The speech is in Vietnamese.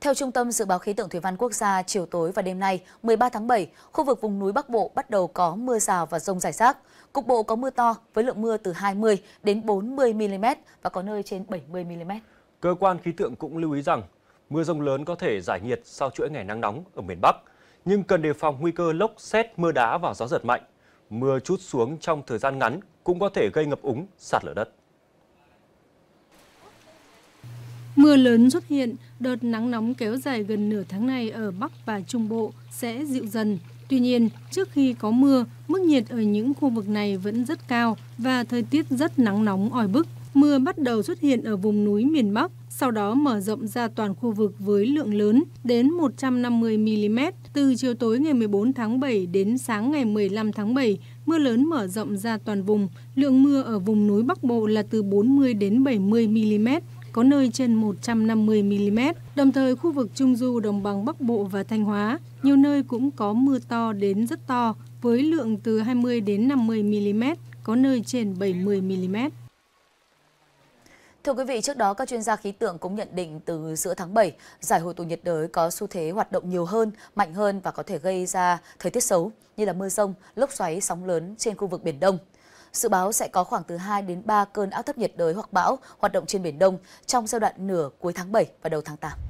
Theo Trung tâm Dự báo Khí tượng Thủy văn Quốc gia, chiều tối và đêm nay, 13 tháng 7, khu vực vùng núi Bắc Bộ bắt đầu có mưa rào và rông rải rác. Cục bộ có mưa to với lượng mưa từ 20 đến 40 mm và có nơi trên 70 mm. Cơ quan khí tượng cũng lưu ý rằng, mưa rông lớn có thể giải nhiệt sau chuỗi ngày nắng nóng ở miền Bắc, nhưng cần đề phòng nguy cơ lốc xét, mưa đá và gió giật mạnh. Mưa chút xuống trong thời gian ngắn cũng có thể gây ngập úng, sạt lở đất. Mưa lớn xuất hiện, đợt nắng nóng kéo dài gần nửa tháng này ở Bắc và Trung Bộ sẽ dịu dần. Tuy nhiên, trước khi có mưa, mức nhiệt ở những khu vực này vẫn rất cao và thời tiết rất nắng nóng oi bức. Mưa bắt đầu xuất hiện ở vùng núi miền Bắc, sau đó mở rộng ra toàn khu vực với lượng lớn đến 150 mm. Từ chiều tối ngày 14 tháng 7 đến sáng ngày 15 tháng 7, mưa lớn mở rộng ra toàn vùng. Lượng mưa ở vùng núi Bắc Bộ là từ 40 đến 70 mm có nơi trên 150 mm. Đồng thời, khu vực Trung Du, Đồng bằng Bắc Bộ và Thanh Hóa, nhiều nơi cũng có mưa to đến rất to, với lượng từ 20 đến 50 mm, có nơi trên 70 mm. Thưa quý vị, trước đó các chuyên gia khí tượng cũng nhận định từ giữa tháng 7, giải hội tụ nhiệt đới có xu thế hoạt động nhiều hơn, mạnh hơn và có thể gây ra thời tiết xấu như là mưa rông, lốc xoáy, sóng lớn trên khu vực Biển Đông. Dự báo sẽ có khoảng từ 2 đến 3 cơn áp thấp nhiệt đới hoặc bão hoạt động trên Biển Đông trong giai đoạn nửa cuối tháng 7 và đầu tháng 8.